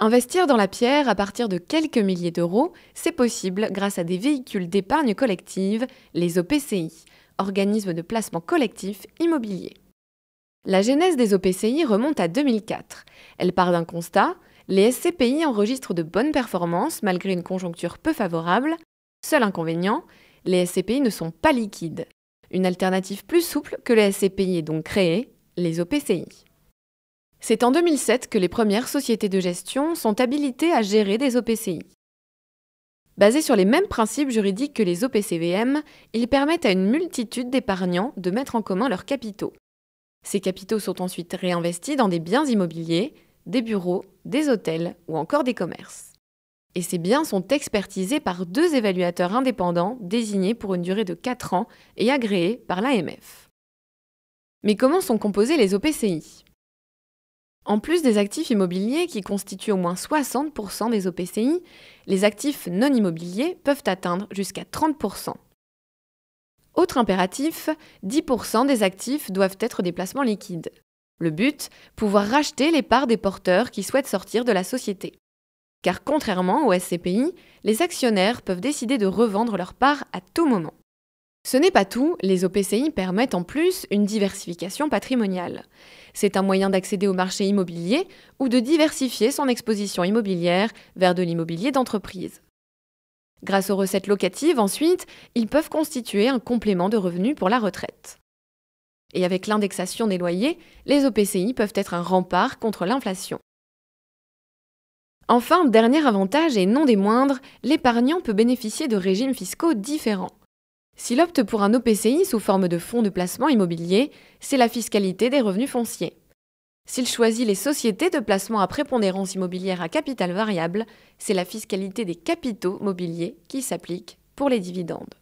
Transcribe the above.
Investir dans la pierre à partir de quelques milliers d'euros, c'est possible grâce à des véhicules d'épargne collective, les OPCI, organismes de placement collectif immobilier. La genèse des OPCI remonte à 2004. Elle part d'un constat, les SCPI enregistrent de bonnes performances malgré une conjoncture peu favorable. Seul inconvénient, les SCPI ne sont pas liquides. Une alternative plus souple que les SCPI est donc créée, les OPCI. C'est en 2007 que les premières sociétés de gestion sont habilitées à gérer des OPCI. Basées sur les mêmes principes juridiques que les OPCVM, ils permettent à une multitude d'épargnants de mettre en commun leurs capitaux. Ces capitaux sont ensuite réinvestis dans des biens immobiliers, des bureaux, des hôtels ou encore des commerces. Et ces biens sont expertisés par deux évaluateurs indépendants désignés pour une durée de 4 ans et agréés par l'AMF. Mais comment sont composés les OPCI en plus des actifs immobiliers qui constituent au moins 60% des OPCI, les actifs non immobiliers peuvent atteindre jusqu'à 30%. Autre impératif, 10% des actifs doivent être des placements liquides. Le but, pouvoir racheter les parts des porteurs qui souhaitent sortir de la société. Car contrairement aux SCPI, les actionnaires peuvent décider de revendre leurs parts à tout moment. Ce n'est pas tout, les OPCI permettent en plus une diversification patrimoniale. C'est un moyen d'accéder au marché immobilier ou de diversifier son exposition immobilière vers de l'immobilier d'entreprise. Grâce aux recettes locatives, ensuite, ils peuvent constituer un complément de revenus pour la retraite. Et avec l'indexation des loyers, les OPCI peuvent être un rempart contre l'inflation. Enfin, dernier avantage et non des moindres, l'épargnant peut bénéficier de régimes fiscaux différents. S'il opte pour un OPCI sous forme de fonds de placement immobilier, c'est la fiscalité des revenus fonciers. S'il choisit les sociétés de placement à prépondérance immobilière à capital variable, c'est la fiscalité des capitaux mobiliers qui s'applique pour les dividendes.